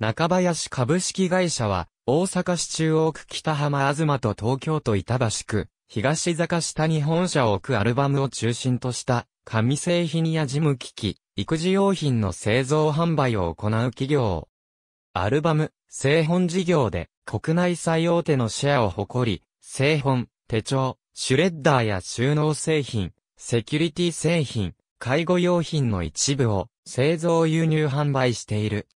中林株式会社は、大阪市中央区北浜東と東京都板橋区、東坂下に本社を置くアルバムを中心とした、紙製品や事務機器、育児用品の製造販売を行う企業。アルバム、製本事業で、国内最大手のシェアを誇り、製本、手帳、シュレッダーや収納製品、セキュリティ製品、介護用品の一部を製造輸入販売している。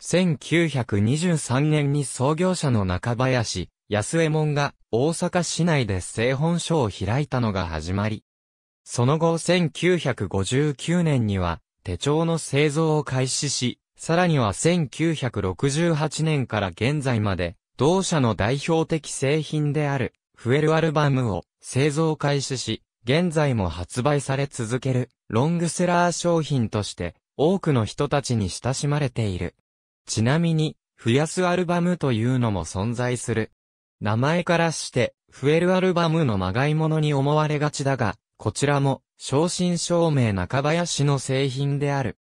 1923年に創業者の中林、安右衛門が大阪市内で製本所を開いたのが始まり、その後1959年には手帳の製造を開始し、さらには1968年から現在まで、同社の代表的製品である、フエルアルバムを製造開始し、現在も発売され続ける、ロングセラー商品として、多くの人たちに親しまれている。ちなみに、増やすアルバムというのも存在する。名前からして、増えるアルバムのまがいものに思われがちだが、こちらも、正真正銘中林の製品である。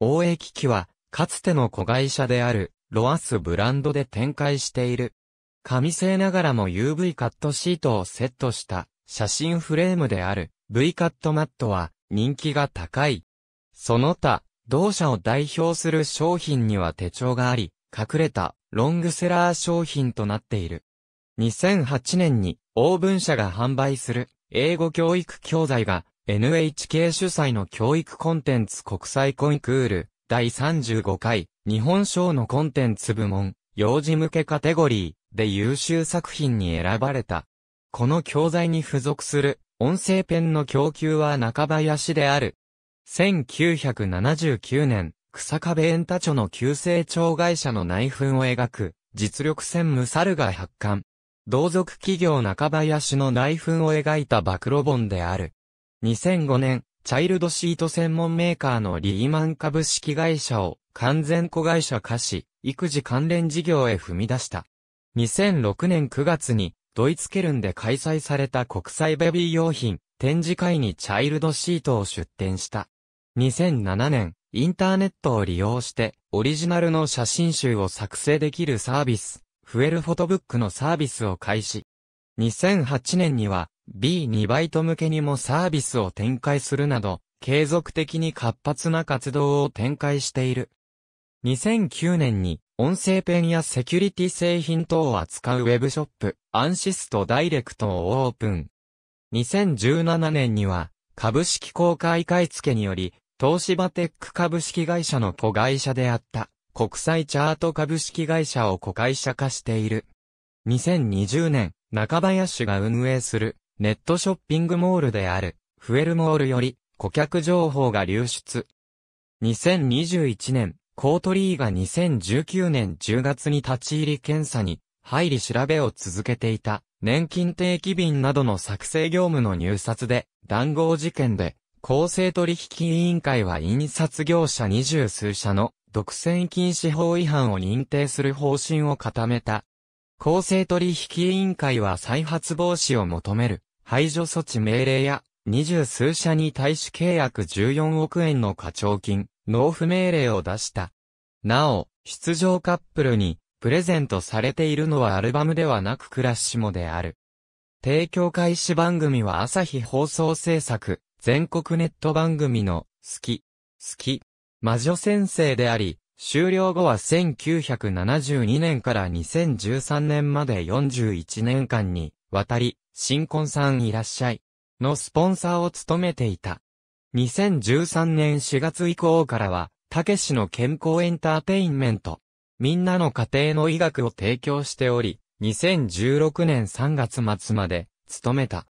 大益機は、かつての子会社である、ロアスブランドで展開している。紙製ながらも UV カットシートをセットした写真フレームである V カットマットは人気が高い。その他、同社を代表する商品には手帳があり、隠れたロングセラー商品となっている。2008年に、オーブン社が販売する英語教育教材が NHK 主催の教育コンテンツ国際コンクール第35回日本賞のコンテンツ部門幼児向けカテゴリーで優秀作品に選ばれた。この教材に付属する音声ペンの供給は中林である1979年、草壁エンタチョの急成長会社の内紛を描く、実力戦無猿が発刊。同族企業中林の内紛を描いた暴露本である。2005年、チャイルドシート専門メーカーのリーマン株式会社を完全子会社化し、育児関連事業へ踏み出した。2006年9月に、ドイツケルンで開催された国際ベビー用品展示会にチャイルドシートを出展した。2007年、インターネットを利用して、オリジナルの写真集を作成できるサービス、フエルフォトブックのサービスを開始。2008年には、B2 バイト向けにもサービスを展開するなど、継続的に活発な活動を展開している。2009年に、音声ペンやセキュリティ製品等を扱うウェブショップ、アンシストダイレクトをオープン。2017年には、株式公開買い付けにより、東芝テック株式会社の子会社であった、国際チャート株式会社を子会社化している。2020年、中林が運営する、ネットショッピングモールである、フエルモールより、顧客情報が流出。2021年、コートリーが2019年10月に立ち入り検査に入り調べを続けていた年金定期便などの作成業務の入札で談合事件で公正取引委員会は印刷業者二十数社の独占禁止法違反を認定する方針を固めた。公正取引委員会は再発防止を求める排除措置命令や二十数社に対し契約14億円の課徴金、納付命令を出した。なお、出場カップルにプレゼントされているのはアルバムではなくクラッシモである。提供開始番組は朝日放送制作、全国ネット番組の好き、好き、魔女先生であり、終了後は1972年から2013年まで41年間にわたり、新婚さんいらっしゃいのスポンサーを務めていた。2013年4月以降からは、たけしの健康エンターテインメント、みんなの家庭の医学を提供しており、2016年3月末まで務めた。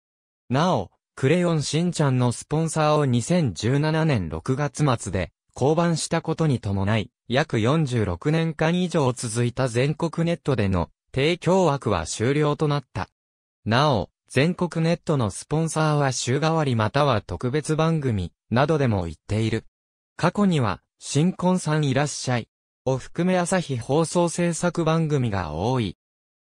なお、クレヨンしんちゃんのスポンサーを2017年6月末で降板したことに伴い、約46年間以上続いた全国ネットでの提供枠は終了となった。なお、全国ネットのスポンサーは週替わりまたは特別番組などでも言っている。過去には、新婚さんいらっしゃいを含め朝日放送制作番組が多い。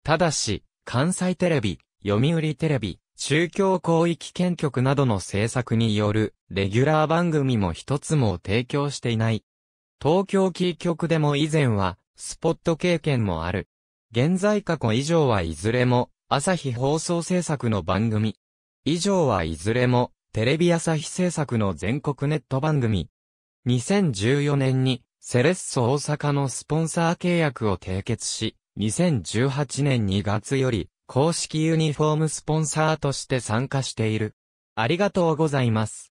ただし、関西テレビ、読売テレビ、宗教広域権局などの制作によるレギュラー番組も一つも提供していない。東京キー局でも以前はスポット経験もある。現在過去以上はいずれも朝日放送制作の番組。以上はいずれもテレビ朝日制作の全国ネット番組。2014年にセレッソ大阪のスポンサー契約を締結し、2018年2月より公式ユニフォームスポンサーとして参加している。ありがとうございます。